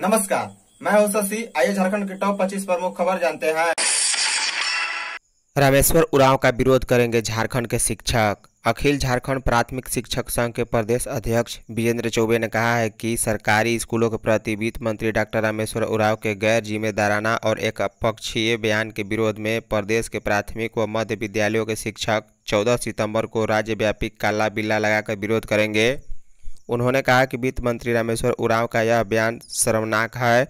नमस्कार मैं हूं शशि आइए झारखंड के टॉप 25 प्रमुख खबर जानते हैं रामेश्वर उरांव का विरोध करेंगे झारखंड के शिक्षक अखिल झारखंड प्राथमिक शिक्षक संघ के प्रदेश अध्यक्ष विजेंद्र चौबे ने कहा है कि सरकारी स्कूलों के प्रति वित्त मंत्री डॉक्टर रामेश्वर उराव के गैर जिम्मेदाराना और एक अपक्षीय बयान के विरोध में प्रदेश के प्राथमिक व मध्य विद्यालयों के शिक्षक 14 सितंबर को राज्यव्यापी काला बिल्ला लगाकर विरोध करेंगे उन्होंने कहा कि वित्त मंत्री रामेश्वर उरांव का यह बयान शर्मनाक है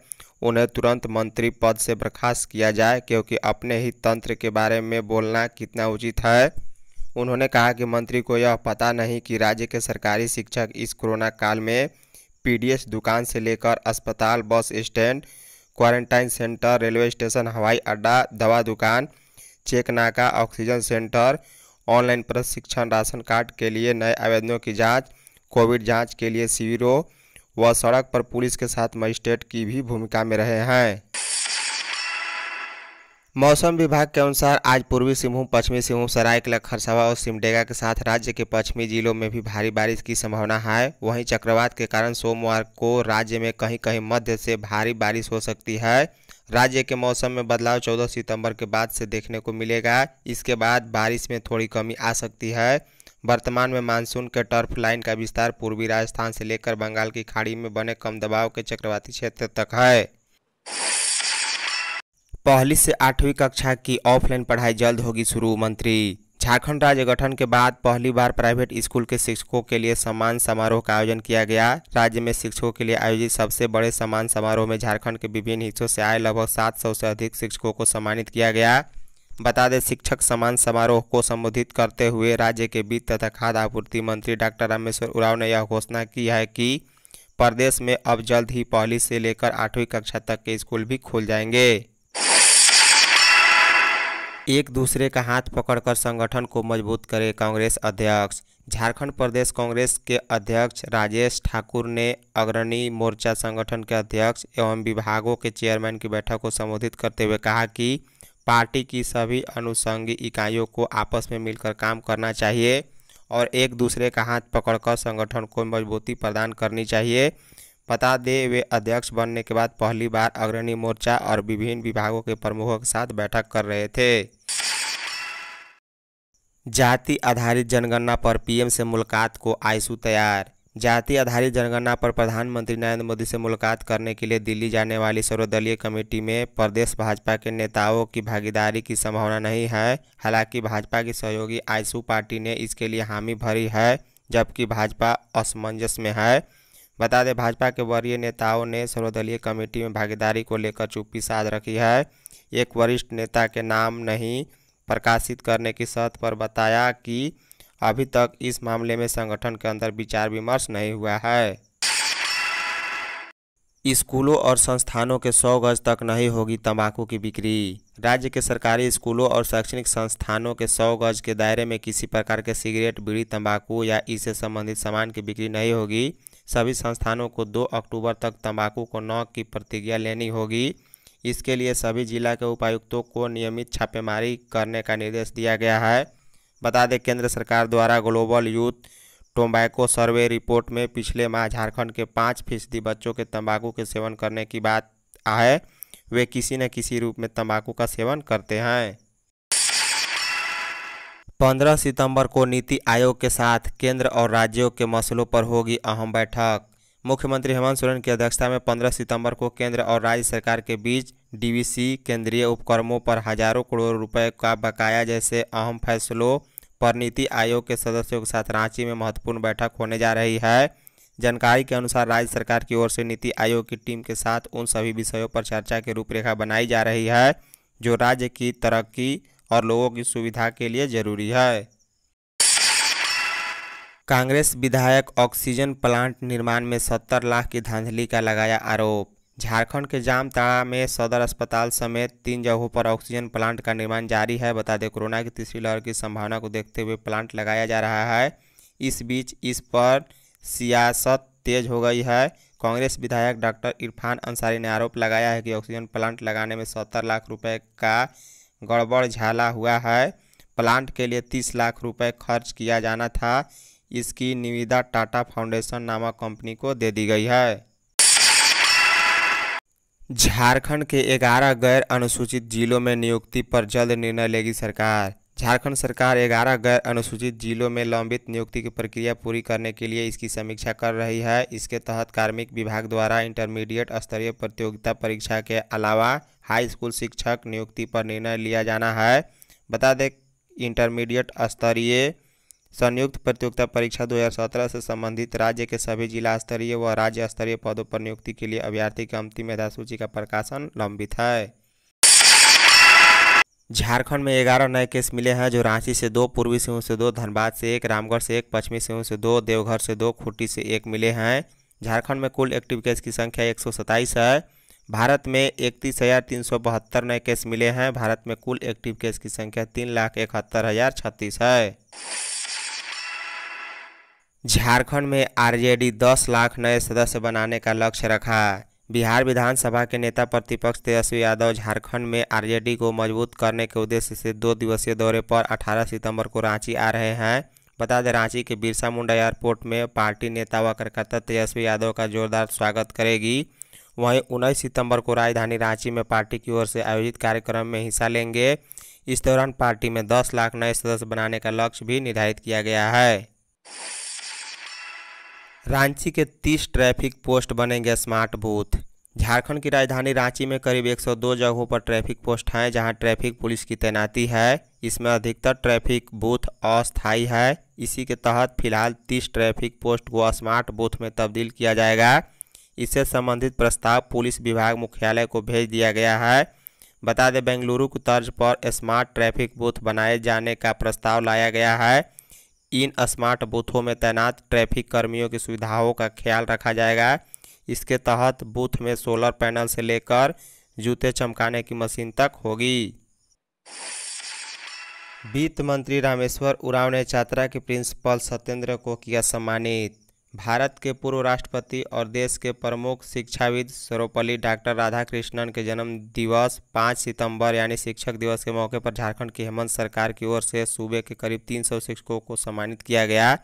उन्हें तुरंत मंत्री पद से बर्खास्त किया जाए क्योंकि अपने ही तंत्र के बारे में बोलना कितना उचित है उन्होंने कहा कि मंत्री को यह पता नहीं कि राज्य के सरकारी शिक्षक इस कोरोना काल में पीडीएस दुकान से लेकर अस्पताल bus stand quarantine centre railway station हवाई अड्डा दवा दुकान चेक नाका ऑक्सीजन सेंटर ऑनलाइन प्रशिक्षण राशन कार्ड के लिए नए आवेदनों की जांच कोविड जांच के लिए शिविरों व सड़क पर पुलिस के साथ मजिस्ट्रेट की भी भूमिका में रहे हैं मौसम विभाग के अनुसार आज पूर्वी सिंहभूम पश्चिमी सिंहभूम सरायकला खरसावा और सिमडेगा के साथ राज्य के पश्चिमी जिलों में भी भारी बारिश की संभावना है वहीं चक्रवात के कारण सोमवार को राज्य में कहीं कहीं मध्य से भारी बारिश हो सकती है राज्य के मौसम में बदलाव 14 सितंबर के बाद से देखने को मिलेगा इसके बाद बारिश में थोड़ी कमी आ सकती है वर्तमान में मानसून के टर्फ लाइन का विस्तार पूर्वी राजस्थान से लेकर बंगाल की खाड़ी में बने कम दबाव के चक्रवाती क्षेत्र तक है पहली से आठवीं कक्षा की ऑफलाइन पढ़ाई जल्द होगी शुरू मंत्री झारखंड राज्य गठन के बाद पहली बार प्राइवेट स्कूल के शिक्षकों के लिए सम्मान समारोह का आयोजन किया गया राज्य में शिक्षकों के लिए आयोजित सबसे बड़े सम्मान समारोह में झारखंड के विभिन्न हिस्सों से आए लगभग 700 से अधिक शिक्षकों को सम्मानित किया गया बता दें शिक्षक सम्मान समारोह को संबोधित करते हुए राज्य के वित्त तथा खाद्य आपूर्ति मंत्री डॉक्टर रामेश्वर उराव ने यह घोषणा की है कि प्रदेश में अब जल्द ही पहली से लेकर आठवीं कक्षा तक के स्कूल भी खुल जाएंगे एक दूसरे का हाथ पकड़कर संगठन को मजबूत करे कांग्रेस अध्यक्ष झारखंड प्रदेश कांग्रेस के अध्यक्ष राजेश ठाकुर ने अग्रणी मोर्चा संगठन के अध्यक्ष एवं विभागों के चेयरमैन की बैठक को संबोधित करते हुए कहा कि पार्टी की सभी अनुसंगी इकाइयों को आपस में मिलकर काम करना चाहिए और एक दूसरे का हाथ पकड़कर संगठन को मजबूती प्रदान करनी चाहिए बता दें वे अध्यक्ष बनने के बाद पहली बार अग्रणी मोर्चा और विभिन्न विभागों के प्रमुखों के साथ बैठक कर रहे थे जाति आधारित जनगणना पर पीएम से मुलाकात को आयसू तैयार जाति आधारित जनगणना पर प्रधानमंत्री नरेंद्र मोदी से मुलाकात करने के लिए दिल्ली जाने वाली सर्वदलीय कमेटी में प्रदेश भाजपा के नेताओं की भागीदारी की संभावना नहीं है हालांकि भाजपा की सहयोगी आयसू पार्टी ने इसके लिए हामी भरी है जबकि भाजपा असमंजस में है बता दें भाजपा के वरीय नेताओं ने सर्वदलीय कमेटी में भागीदारी को लेकर चुप्पी साध रखी है एक वरिष्ठ नेता के नाम नहीं प्रकाशित करने की शर्त पर बताया कि अभी तक इस मामले में संगठन के अंदर विचार विमर्श नहीं हुआ है स्कूलों और संस्थानों के 100 गज तक नहीं होगी तंबाकू की बिक्री राज्य के सरकारी स्कूलों और शैक्षणिक संस्थानों के 100 गज के दायरे में किसी प्रकार के सिगरेट बीड़ी तंबाकू या इससे संबंधित सामान की बिक्री नहीं होगी सभी संस्थानों को 2 अक्टूबर तक तंबाकू को न की प्रतिज्ञा लेनी होगी इसके लिए सभी जिला के उपायुक्तों को नियमित छापेमारी करने का निर्देश दिया गया है बता दें केंद्र सरकार द्वारा global youth tobacco survey report में पिछले माह झारखंड के पाँच फीसदी बच्चों के तंबाकू के सेवन करने की बात है वे किसी न किसी रूप में तंबाकू का सेवन करते हैं पंद्रह सितंबर को नीति आयोग के साथ केंद्र और राज्यों के मसलों पर होगी अहम बैठक मुख्यमंत्री हेमंत सोरेन की अध्यक्षता में 15 सितंबर को केंद्र और राज्य सरकार के बीच डीवीसी केंद्रीय उपक्रमों पर हजारों करोड़ रुपए का बकाया जैसे अहम फैसलों पर नीति आयोग के सदस्यों के साथ रांची में महत्वपूर्ण बैठक होने जा रही है जानकारी के अनुसार राज्य सरकार की ओर से नीति आयोग की टीम के साथ उन सभी विषयों पर चर्चा की रूपरेखा बनाई जा रही है जो राज्य की तरक्की और लोगों की सुविधा के लिए जरूरी है कांग्रेस विधायक ऑक्सीजन प्लांट निर्माण में सत्तर लाख की धांधली का लगाया आरोप झारखंड के जामताड़ा में सदर अस्पताल समेत तीन जगहों पर ऑक्सीजन प्लांट का निर्माण जारी है बता दें कोरोना की तीसरी लहर की संभावना को देखते हुए प्लांट लगाया जा रहा है इस बीच इस पर सियासत तेज हो गई है कांग्रेस विधायक डॉक्टर इरफान अंसारी ने आरोप लगाया है कि ऑक्सीजन प्लांट लगाने में सत्तर लाख रुपये का गड़बड़ झाला हुआ है प्लांट के लिए तीस लाख रुपये खर्च किया जाना था इसकी निविदा टाटा फाउंडेशन नामक कंपनी को दे दी गई है झारखंड के 11 गैर अनुसूचित जिलों में नियुक्ति पर जल्द निर्णय लेगी सरकार झारखंड सरकार 11 गैर अनुसूचित जिलों में लंबित नियुक्ति की प्रक्रिया पूरी करने के लिए इसकी समीक्षा कर रही है इसके तहत कार्मिक विभाग द्वारा इंटरमीडिएट स्तरीय प्रतियोगिता परीक्षा के अलावा हाई स्कूल शिक्षक नियुक्ति पर निर्णय लिया जाना है बता दें इंटरमीडिएट स्तरीय संयुक्त प्रतियोगिता परीक्षा 2017 से संबंधित राज्य के सभी जिला स्तरीय व राज्य स्तरीय पदों पर नियुक्ति के लिए अभ्यर्थी की अंतिम मेधा सूची का प्रकाशन लंबित है झारखंड में ग्यारह नए केस मिले हैं जो रांची से दो पूर्वी सिंह से दो धनबाद से एक रामगढ़ से एक पश्चिमी सिंह से दो देवघर से दो खूंटी से एक मिले हैं झारखंड में कुल एक्टिव केस की संख्या एक है भारत में इकतीस हज़ार तीन सौ बहत्तर नए केस मिले हैं भारत में कुल एक्टिव केस की संख्या तीन लाख इकहत्तर हज़ार छत्तीस है झारखंड में आरजेडी 10 लाख नए सदस्य बनाने का लक्ष्य रखा बिहार विधानसभा के नेता प्रतिपक्ष तेजस्वी यादव झारखंड में आरजेडी को मजबूत करने के उद्देश्य से दो दिवसीय दौरे पर 18 सितंबर को रांची आ रहे हैं बता दें रांची के बिरसा मुंडा एयरपोर्ट में पार्टी नेता व कार्यकर्ता तेजस्वी यादव का जोरदार स्वागत करेगी वहीं उन्नीस सितंबर को राजधानी रांची में पार्टी की ओर से आयोजित कार्यक्रम में हिस्सा लेंगे इस दौरान पार्टी में दस लाख नए सदस्य बनाने का लक्ष्य भी निर्धारित किया गया है रांची के 30 ट्रैफिक पोस्ट बनेंगे स्मार्ट बूथ झारखंड की राजधानी रांची में करीब 102 जगहों पर ट्रैफिक पोस्ट हैं जहां ट्रैफिक पुलिस की तैनाती है इसमें अधिकतर ट्रैफिक बूथ अस्थायी है इसी के तहत फिलहाल 30 ट्रैफिक पोस्ट को स्मार्ट बूथ में तब्दील किया जाएगा इससे संबंधित प्रस्ताव पुलिस विभाग मुख्यालय को भेज दिया गया है बता दें बेंगलुरु की तर्ज पर स्मार्ट ट्रैफिक बूथ बनाए जाने का प्रस्ताव लाया गया है इन स्मार्ट बूथों में तैनात ट्रैफिक कर्मियों की सुविधाओं का ख्याल रखा जाएगा इसके तहत बूथ में सोलर पैनल से लेकर जूते चमकाने की मशीन तक होगी वित्त मंत्री रामेश्वर उराव ने छात्रा के प्रिंसिपल सत्येंद्र को किया सम्मानित भारत के पूर्व राष्ट्रपति और देश के प्रमुख शिक्षाविद सर्वपल्ली डॉक्टर राधाकृष्णन के जन्म दिवस पाँच सितंबर यानी शिक्षक दिवस के मौके पर झारखंड की हेमंत सरकार की ओर से सूबे के करीब 300 शिक्षकों को सम्मानित किया गया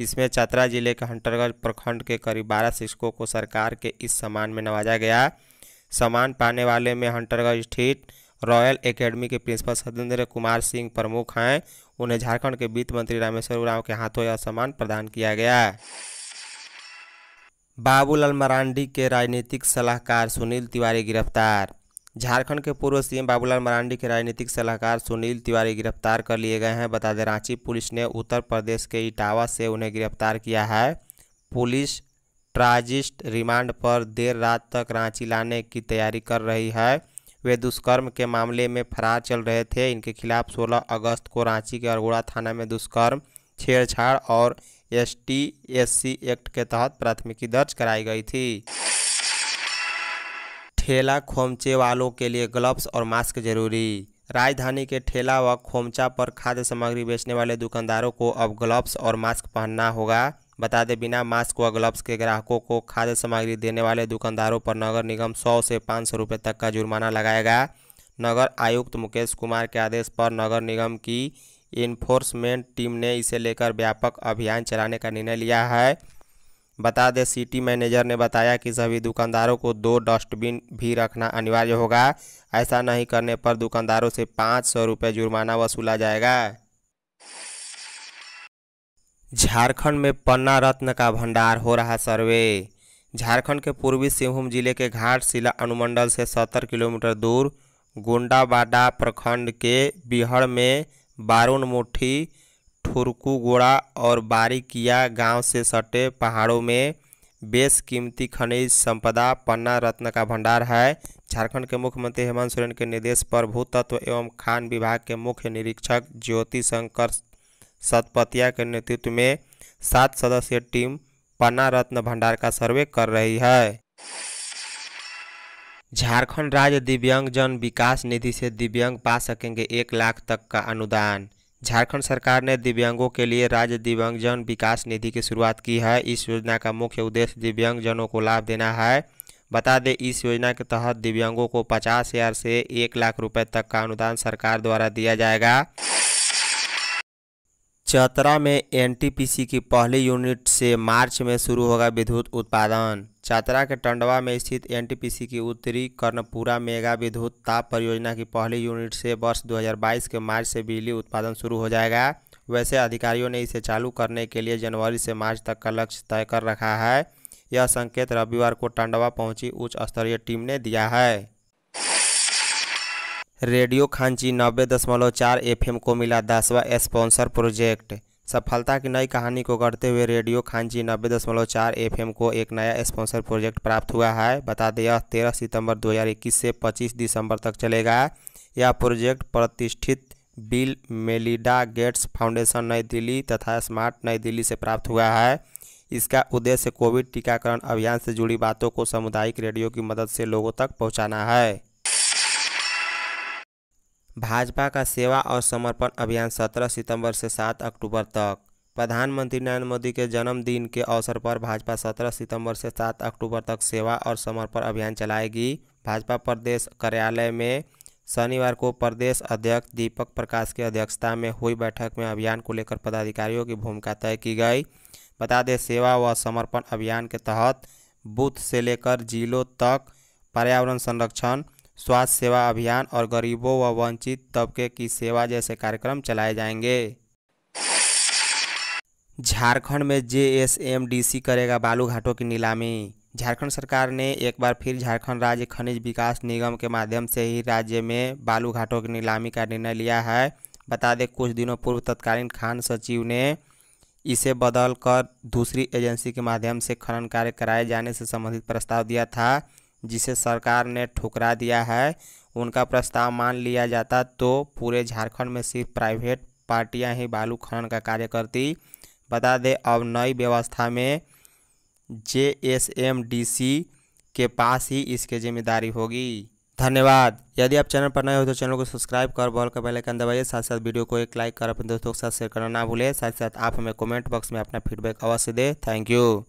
इसमें चतरा जिले के हंटरगंज प्रखंड के करीब बारह शिक्षकों को सरकार के इस सम्मान में नवाजा गया सम्मान पाने वाले में हंटरगंज स्थित रॉयल एकेडमी के प्रिंसिपल सत्येंद्र कुमार सिंह प्रमुख हैं उन्हें झारखंड के वित्त मंत्री रामेश्वर उराव के हाथों यह सम्मान प्रदान किया गया बाबूलाल मरांडी के राजनीतिक सलाहकार सुनील तिवारी गिरफ्तार झारखंड के पूर्व सीएम बाबूलाल मरांडी के राजनीतिक सलाहकार सुनील तिवारी गिरफ्तार कर लिए गए हैं बता दें रांची पुलिस ने उत्तर प्रदेश के इटावा से उन्हें गिरफ्तार किया है पुलिस ट्राजिस्ट रिमांड पर देर रात तक रांची लाने की तैयारी कर रही है वे दुष्कर्म के मामले में फरार चल रहे थे इनके खिलाफ सोलह अगस्त को रांची के अरगोड़ा थाना में दुष्कर्म छेड़छाड़ और S T S C act के तहत प्राथमिकी दर्ज कराई गई थी ठेला खोमचे वालों के लिए ग्लव्स और मास्क जरूरी राजधानी के ठेला व खोमचा पर खाद्य सामग्री बेचने वाले दुकानदारों को अब ग्लव्स और मास्क पहनना होगा बता दें बिना मास्क व ग्लव्स के ग्राहकों को खाद्य सामग्री देने वाले दुकानदारों पर नगर निगम सौ से पाँच सौ रुपये तक का जुर्माना लगाएगा नगर आयुक्त मुकेश कुमार के आदेश पर नगर निगम की इन्फोर्समेंट टीम ने इसे लेकर व्यापक अभियान चलाने का निर्णय लिया है बता दें सिटी मैनेजर ने बताया कि सभी दुकानदारों को दो डस्टबिन भी रखना अनिवार्य होगा ऐसा नहीं करने पर दुकानदारों से पाँच सौ रुपये जुर्माना वसूला जाएगा झारखंड में पन्ना रत्न का भंडार हो रहा सर्वे झारखंड के पूर्वी सिंहभूम जिले के घाट शिला अनुमंडल से सत्तर किलोमीटर दूर गोंडाबाडा प्रखंड के बिहड़ में बारून मुठी ठुरकूगोड़ा और बारीकिया गांव से सटे पहाड़ों में कीमती खनिज संपदा पन्ना रत्न का भंडार है झारखंड के मुख्यमंत्री हेमंत सोरेन के निर्देश पर भूतत्व एवं खान विभाग के मुख्य निरीक्षक ज्योति शंकर सतपतिया के नेतृत्व में सात सदस्यीय टीम पन्ना रत्न भंडार का सर्वे कर रही है झारखंड राज्य दिव्यांगजन विकास निधि से दिव्यांग पा सकेंगे एक लाख तक का अनुदान झारखंड सरकार ने दिव्यांगों के लिए राज्य दिव्यांगजन विकास निधि की शुरुआत की है इस योजना का मुख्य उद्देश्य दिव्यांगजनों को लाभ देना है बता दें इस योजना के तहत दिव्यांगों को पचास हज़ार से एक लाख रुपए तक का अनुदान सरकार द्वारा दिया जाएगा चतरा में एनटीपीसी की पहली यूनिट से मार्च में शुरू होगा विद्युत उत्पादन चतरा के टंडवा में स्थित एनटीपीसी की उत्तरी कर्णपुरा मेगा विद्युत ताप परियोजना की पहली यूनिट से वर्ष 2022 के मार्च से बिजली उत्पादन शुरू हो जाएगा वैसे अधिकारियों ने इसे चालू करने के लिए जनवरी से मार्च तक का लक्ष्य तय कर रखा है यह संकेत रविवार को टंडवा पहुंची उच्च स्तरीय टीम ने दिया है रेडियो खांची नब्बे दशमलव चार एफ को मिला दसवा स्पॉन्सर प्रोजेक्ट सफलता की नई कहानी को गढ़ते हुए रेडियो खांची नब्बे दशमलव चार एफ को एक नया स्पॉन्सर प्रोजेक्ट प्राप्त हुआ है बता दें यह तेरह सितंबर 2021 से 25 दिसंबर तक चलेगा यह प्रोजेक्ट प्रतिष्ठित बिल मेलिडा गेट्स फाउंडेशन नई दिल्ली तथा स्मार्ट नई दिल्ली से प्राप्त हुआ है इसका उद्देश्य कोविड टीकाकरण अभियान से जुड़ी बातों को सामुदायिक रेडियो की मदद से लोगों तक पहुँचाना है भाजपा का सेवा और समर्पण अभियान 17 सितंबर से 7 अक्टूबर तक प्रधानमंत्री नरेंद्र मोदी के जन्मदिन के अवसर पर भाजपा 17 सितंबर से 7 अक्टूबर तक सेवा और समर्पण अभियान चलाएगी भाजपा प्रदेश कार्यालय में शनिवार को प्रदेश अध्यक्ष दीपक प्रकाश की अध्यक्षता में हुई बैठक में अभियान को लेकर पदाधिकारियों की भूमिका तय की गई बता दें सेवा व समर्पण अभियान के तहत बूथ से लेकर जिलों तक पर्यावरण संरक्षण स्वास्थ्य सेवा अभियान और गरीबों व वंचित तबके की सेवा जैसे कार्यक्रम चलाए जाएंगे झारखंड में जेएसएमडीसी करेगा बालू घाटों की नीलामी झारखंड सरकार ने एक बार फिर झारखंड राज्य खनिज विकास निगम के माध्यम से ही राज्य में बालू घाटों की नीलामी का निर्णय लिया है बता दें कुछ दिनों पूर्व तत्कालीन खान सचिव ने इसे बदल कर दूसरी एजेंसी के माध्यम से खनन कार्य कराए जाने से संबंधित प्रस्ताव दिया था जिसे सरकार ने ठुकरा दिया है उनका प्रस्ताव मान लिया जाता तो पूरे झारखंड में सिर्फ प्राइवेट पार्टियां ही बालू खनन का कार्य करती बता दें अब नई व्यवस्था में J S M D C के पास ही इसकी जिम्मेदारी होगी धन्यवाद यदि आप चैनल पर नए हो तो चैनल को सब्सक्राइब कर बॉल का बेल आइकन दबाइए साथ साथ वीडियो को एक लाइक कर अपने दोस्तों के साथ शेयर करना ना भूलें साथ साथ आप हमें कमेंट बॉक्स में अपना फीडबैक अवश्य दें थैंक यू